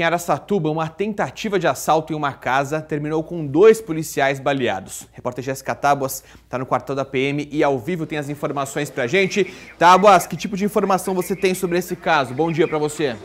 Em Aracatuba, uma tentativa de assalto em uma casa terminou com dois policiais baleados. repórter Jéssica Tábuas está no quartel da PM e ao vivo tem as informações para gente. Tábuas, que tipo de informação você tem sobre esse caso? Bom dia para você.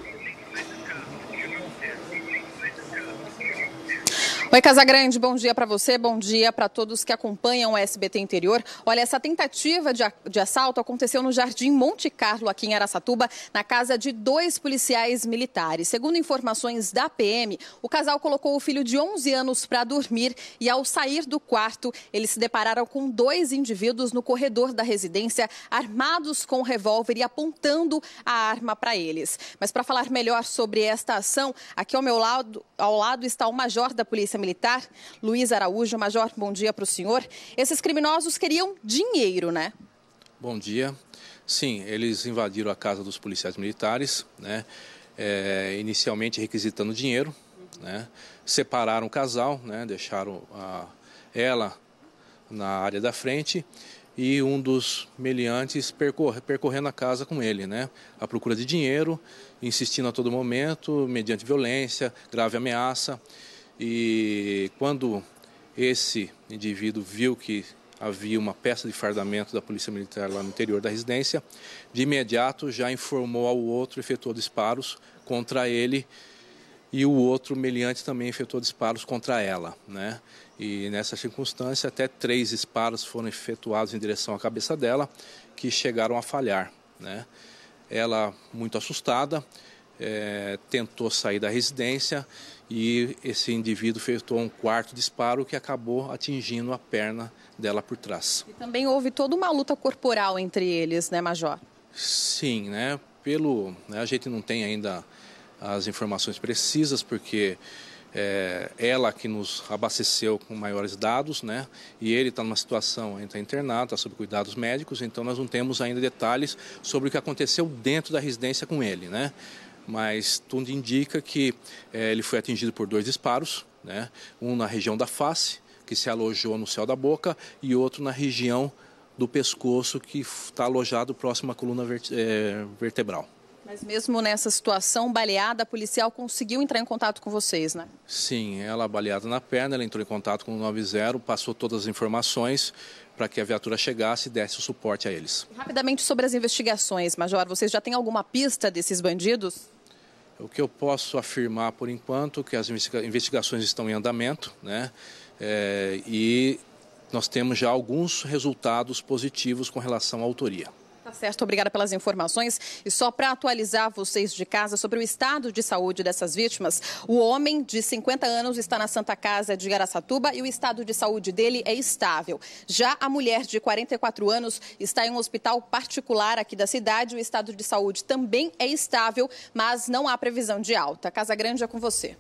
Oi, Casagrande, bom dia para você, bom dia para todos que acompanham o SBT Interior. Olha, essa tentativa de, de assalto aconteceu no Jardim Monte Carlo, aqui em Araçatuba, na casa de dois policiais militares. Segundo informações da PM, o casal colocou o filho de 11 anos para dormir e, ao sair do quarto, eles se depararam com dois indivíduos no corredor da residência, armados com um revólver e apontando a arma para eles. Mas para falar melhor sobre esta ação, aqui ao meu lado, ao lado está o major da Polícia Militar. Militar, Luiz Araújo. Major, bom dia para o senhor. Esses criminosos queriam dinheiro, né? Bom dia. Sim, eles invadiram a casa dos policiais militares, né? É, inicialmente requisitando dinheiro, né? Separaram o casal, né? Deixaram a, ela na área da frente e um dos meliantes percorre, percorrendo a casa com ele, né? À procura de dinheiro, insistindo a todo momento, mediante violência, grave ameaça. E quando esse indivíduo viu que havia uma peça de fardamento da Polícia Militar lá no interior da residência, de imediato já informou ao outro, efetuou disparos contra ele e o outro meliante também efetuou disparos contra ela, né? E nessa circunstância até três disparos foram efetuados em direção à cabeça dela, que chegaram a falhar, né? Ela muito assustada, é, tentou sair da residência e esse indivíduo efetuou um quarto disparo que acabou atingindo a perna dela por trás. E também houve toda uma luta corporal entre eles, né, Major? Sim, né? Pelo, né, a gente não tem ainda as informações precisas porque é, ela que nos abasteceu com maiores dados, né? E ele está numa situação, está internado, está sob cuidados médicos, então nós não temos ainda detalhes sobre o que aconteceu dentro da residência com ele, né? mas tudo indica que é, ele foi atingido por dois disparos, né? um na região da face, que se alojou no céu da boca, e outro na região do pescoço, que está alojado próximo à coluna verte é, vertebral. Mas mesmo nessa situação baleada, a policial conseguiu entrar em contato com vocês, né? Sim, ela baleada na perna, ela entrou em contato com o 90, passou todas as informações para que a viatura chegasse e desse o suporte a eles. Rapidamente sobre as investigações, Major, vocês já têm alguma pista desses bandidos? O que eu posso afirmar por enquanto é que as investigações estão em andamento, né? É, e nós temos já alguns resultados positivos com relação à autoria. Tá certo, obrigada pelas informações. E só para atualizar vocês de casa sobre o estado de saúde dessas vítimas, o homem de 50 anos está na Santa Casa de Garacatuba e o estado de saúde dele é estável. Já a mulher de 44 anos está em um hospital particular aqui da cidade. O estado de saúde também é estável, mas não há previsão de alta. Casa Grande é com você.